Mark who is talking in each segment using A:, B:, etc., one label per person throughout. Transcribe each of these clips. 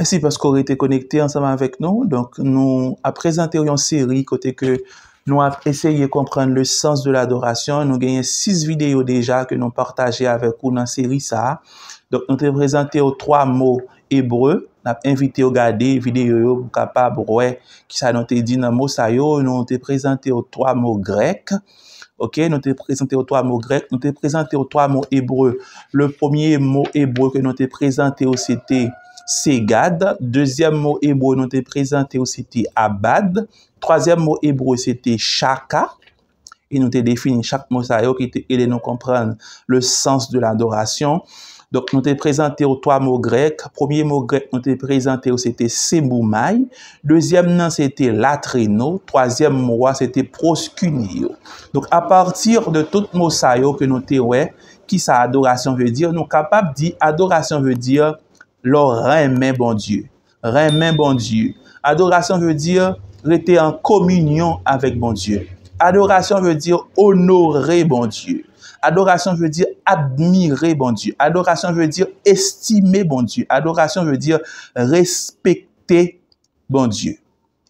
A: Merci parce qu'on été connecté ensemble avec nous. Donc, nous avons présenté une série côté que nous avons essayé de comprendre le sens de l'adoration. Nous avons six vidéos déjà que nous avons partagé avec vous dans la série ça. Donc, nous avons présenté trois mots hébreux. Nous avons invité à regarder vidéo pour capable, qui ça nous dit dans mot ça Nous avons présenté trois mots grecs. Ok, nous avons présenté aux trois mots grecs, nous avons présenté aux trois mots hébreux. Le premier mot hébreu que nous avons présenté, c'était Se gad, Dezyem mo ebro nou te prezante ou, Sete abad, Trozyem mo ebro, Sete chaka, E nou te define chak mosa yo, Ki te ele nou komprende le sens de la adorasyon, Dok nou te prezante ou, Toa mo grek, Premier mo grek nou te prezante ou, Sete sebou may, Dezyem nan, Sete latre nou, Trozyem mowa, Sete proskunio, Dok apartir de tout mosa yo, Ki sa adorasyon ve dire, Nou kapap di, Adorasyon ve dire, lor remen bon dieu. Remen bon dieu. Adorasyon veut dire lete en komunyon avèk bon dieu. Adorasyon veut dire onore bon dieu. Adorasyon veut dire admire bon dieu. Adorasyon veut dire estime bon dieu. Adorasyon veut dire respekte bon dieu.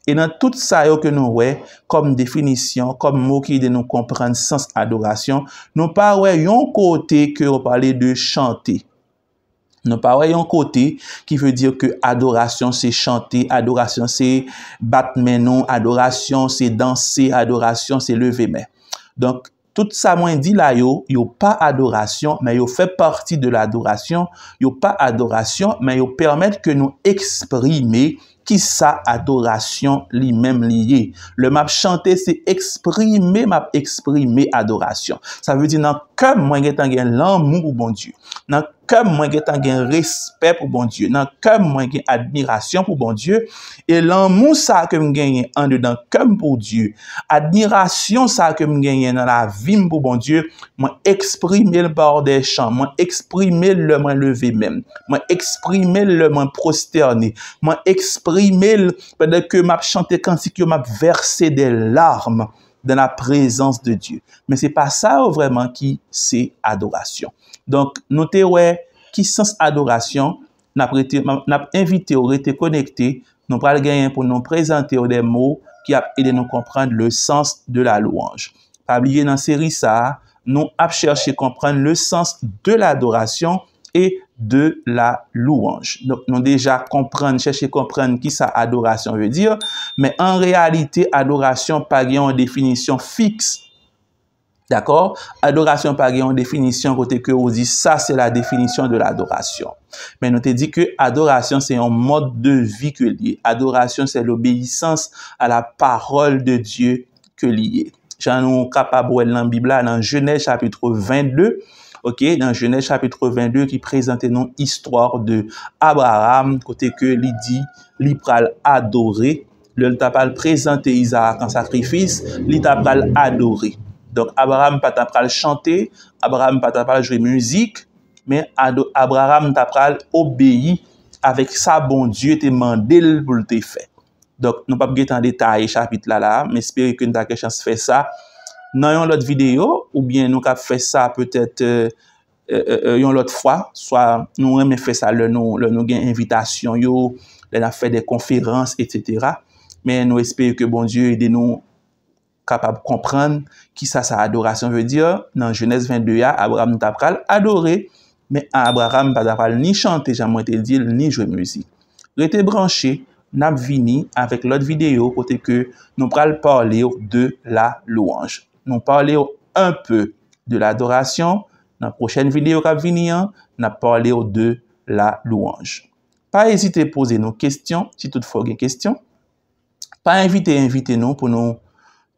A: Et nan tout sa yo ke nou wè kom definisyon, kom mou ki de nou kompren sens adorasyon, nou pa wè yon kote ke ou pale de chante. Nou pa wè yon kote ki vè diyo ke adorasyon se chante, adorasyon se bat menon, adorasyon se danse, adorasyon se leve men. Donk, tout sa mwen di la yo, yo pa adorasyon, men yo fè parti de la adorasyon, yo pa adorasyon, men yo permèt ke nou eksprime ki sa adorasyon li men li ye. Le map chante se eksprime, map eksprime adorasyon. Sa vè di nan kam mwen gen tangen lan moun ou bon diyo. kèm mwen gen tan gen respè pou bon Diyo, nan kèm mwen gen admirasyon pou bon Diyo, e lan moun sa kèm gen gen an de dan kèm pou Diyo, admirasyon sa kèm gen gen nan la vim pou bon Diyo, mwen eksprime l bòr de chan, mwen eksprime l mwen leve men, mwen eksprime l mwen prostèrne, mwen eksprime l pèdè kèm ap chante kansikyo, mwen ap verse de larm, de la prezans de Diyo. Men se pa sa ou vreman ki se adorasyon. Ki sens adorasyon nap invite ou rete konekte nou pral genyen pou nou prezante ou den mou ki ap ede nou komprende le sens de la louange. Pabliye nan seri sa, nou ap chershe komprende le sens de la adorasyon e de la louange. Nou deja komprende, chershe komprende ki sa adorasyon veut dire, men en realite adorasyon pa genyen ou definisyon fixe, D'accord Adoration par une définition côté que vous ça ça c'est la définition de l'adoration. Mais nous te dit que adoration c'est un mode de vie que lié. Adoration c'est l'obéissance à la parole de Dieu que liye. J'en nous capable dans la Bible dans Genèse chapitre 22. Ok, dans Genèse chapitre 22 qui présente nous histoire de Abraham côté que lui dit pral adoré. Le tapal présenté Isaac en sacrifice, t'a tapal adoré. Donk, Abraham pa ta pral chante, Abraham pa ta pral jwe muzik, men Abraham ta pral obeye avek sa bon Diyo te mandel pou te fe. Donk, nou pap ge tan detay chapit lala, men espere ke nou ta kèchans fe sa. Nou yon lot videyo, ou bien nou ka fe sa peutet euh, euh, euh, yon lot fwa, soa nou reme fe sa le nou gen invitasyon yo, le la fe de konferans, etc. Men nou espere ke bon Diyo ide nou kapap komprenn ki sa sa adorasyon ve diyo nan jenese 22 ya Abraham nou tap kal adore me an Abraham padapal ni chante jamon ete diyo ni jwe muzik nou ete branche nan ap vini avek lot videyo pote ke nou pral paleo de la louange nou paleo un peu de la adorasyon nan prochen videyo kap vini an nou paleo de la louange pa esite pose nou kestyon si tout fok gen kestyon pa invite invite nou pou nou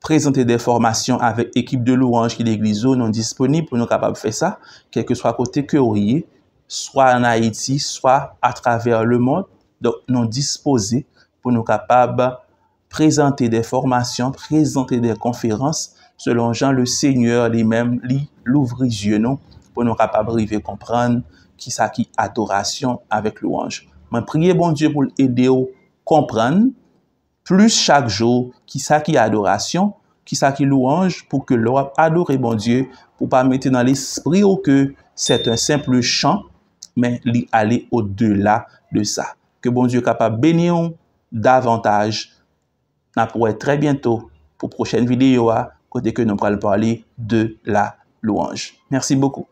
A: prezente de formasyon avek ekip de louange ki de iglizo non disponib pou nou kapab fe sa, keke swa kote kyoriye, swa an Haiti, swa atraver le moun, don non dispose pou nou kapab prezente de formasyon, prezente de konferans, selon jan le seigneur li men li louvri zyonon pou nou kapab rive kompran ki sa ki adorasyon avek louange. Men priye bon die pou l ede ou kompran, plus chaque jour qui sa ki qui ki louange pour que l'homme adore adore bon Dieu, pour pas mettre dans l'esprit au que c'est un simple chant, mais li au-delà delà de ça, que bon Dieu capable bénir davantage na très très bientôt pour pou à vidéo, que nous ke parler de la louange. Merci beaucoup.